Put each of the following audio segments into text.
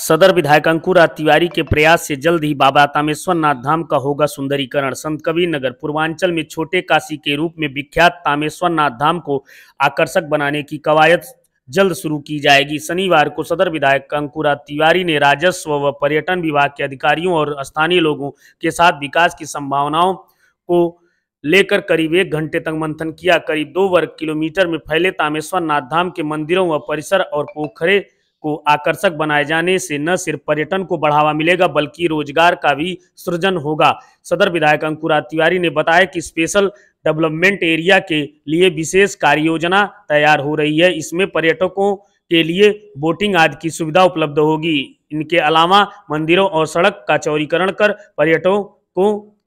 सदर विधायक अंकुरा तिवारी के प्रयास से जल्द ही बाबा तामेश्वर नाथ धाम का होगा सुंदरीकरण संत कबीर नगर पूर्वांचल में छोटे काशी के रूप में विख्यात तामेश्वर नाथ धाम को आकर्षक बनाने की कवायद जल्द शुरू की जाएगी शनिवार को सदर विधायक अंकुरा तिवारी ने राजस्व व पर्यटन विभाग के अधिकारियों और स्थानीय लोगों के साथ विकास की संभावनाओं को लेकर करीब एक घंटे तक मंथन किया करीब दो वर्ग किलोमीटर में फैले तामेश्वर नाथ धाम के मंदिरों व परिसर और पोखरे को आकर्षक बनाए जाने से न सिर्फ पर्यटन को बढ़ावा मिलेगा बल्कि रोजगार का भी सृजन होगा सदर विधायक अंकुरा तिवारी ने बताया कि स्पेशल डेवलपमेंट एरिया के लिए विशेष कार्य योजना तैयार हो रही है इसमें पर्यटकों के लिए बोटिंग आदि की सुविधा उपलब्ध होगी इनके अलावा मंदिरों और सड़क का चौरीकरण कर पर्यटकों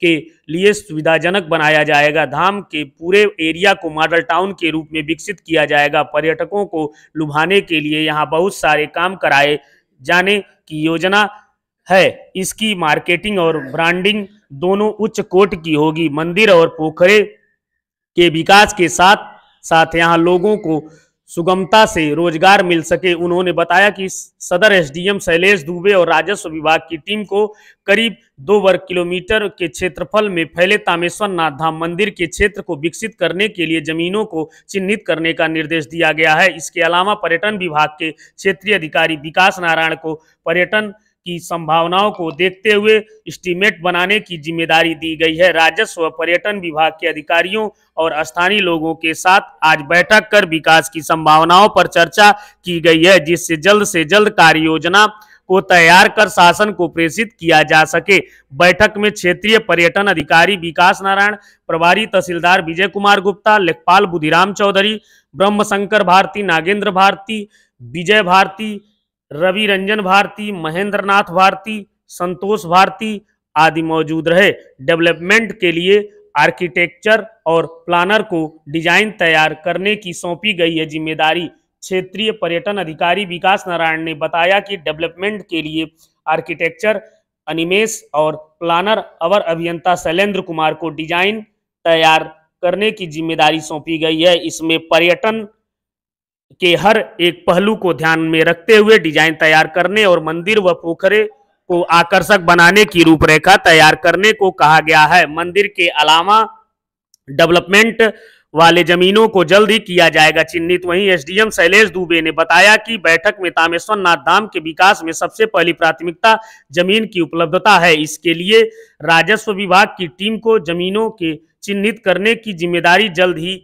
के लिए सुविधाजनक बनाया जाएगा धाम के पूरे एरिया को मॉडल टाउन के रूप में विकसित किया जाएगा पर्यटकों को लुभाने के लिए यहाँ बहुत सारे काम कराए जाने की योजना है इसकी मार्केटिंग और ब्रांडिंग दोनों उच्च कोट की होगी मंदिर और पोखरे के विकास के साथ साथ यहाँ लोगों को सुगमता से रोजगार मिल सके उन्होंने बताया कि सदर एसडीएम शैलेश दुबे और राजस्व विभाग की टीम को करीब दो वर्ग किलोमीटर के क्षेत्रफल में फैले तामेश्वर नाथ धाम मंदिर के क्षेत्र को विकसित करने के लिए जमीनों को चिन्हित करने का निर्देश दिया गया है इसके अलावा पर्यटन विभाग के क्षेत्रीय अधिकारी विकास नारायण को पर्यटन की संभावनाओं को देखते हुए इस्टीमेट बनाने की जिम्मेदारी दी गई है राजस्व पर्यटन विभाग के अधिकारियों और स्थानीय लोगों के साथ आज बैठक कर विकास की संभावनाओं पर चर्चा की गई है जिससे जल्द से जल्द कार्य योजना को तैयार कर शासन को प्रेषित किया जा सके बैठक में क्षेत्रीय पर्यटन अधिकारी विकास नारायण प्रभारी तहसीलदार विजय कुमार गुप्ता लेखपाल बुधिराम चौधरी ब्रह्मशंकर भारती नागेंद्र भारती विजय भारती रवि रंजन भारती महेंद्र नाथ भारती संतोष भारती आदि मौजूद रहे डेवलपमेंट के लिए आर्किटेक्चर और प्लानर को डिजाइन तैयार करने की सौंपी गई है जिम्मेदारी क्षेत्रीय पर्यटन अधिकारी विकास नारायण ने बताया कि डेवलपमेंट के लिए आर्किटेक्चर अनिमेश और प्लानर अवर अभियंता शैलेंद्र कुमार को डिजाइन तैयार करने की जिम्मेदारी सौंपी गई है इसमें पर्यटन के हर एक पहलू को ध्यान में रखते हुए डिजाइन तैयार करने और मंदिर व पोखरे को आकर्षक बनाने की रूपरेखा तैयार करने को कहा गया है मंदिर के अलावा डेवलपमेंट वाले जमीनों को जल्द ही किया जाएगा चिन्हित वहीं एसडीएम शैलेश दुबे ने बताया कि बैठक में तामेश्वर नाथ धाम के विकास में सबसे पहली प्राथमिकता जमीन की उपलब्धता है इसके लिए राजस्व विभाग की टीम को जमीनों के चिन्हित करने की जिम्मेदारी जल्द ही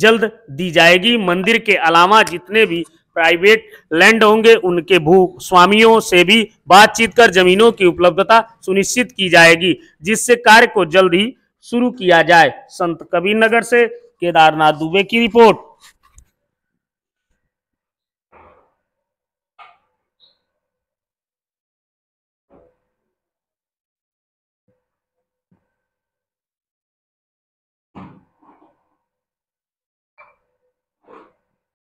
जल्द दी जाएगी मंदिर के अलावा जितने भी प्राइवेट लैंड होंगे उनके भू स्वामियों से भी बातचीत कर जमीनों की उपलब्धता सुनिश्चित की जाएगी जिससे कार्य को जल्द ही शुरू किया जाए संत कबीर नगर से केदारनाथ दुबे की रिपोर्ट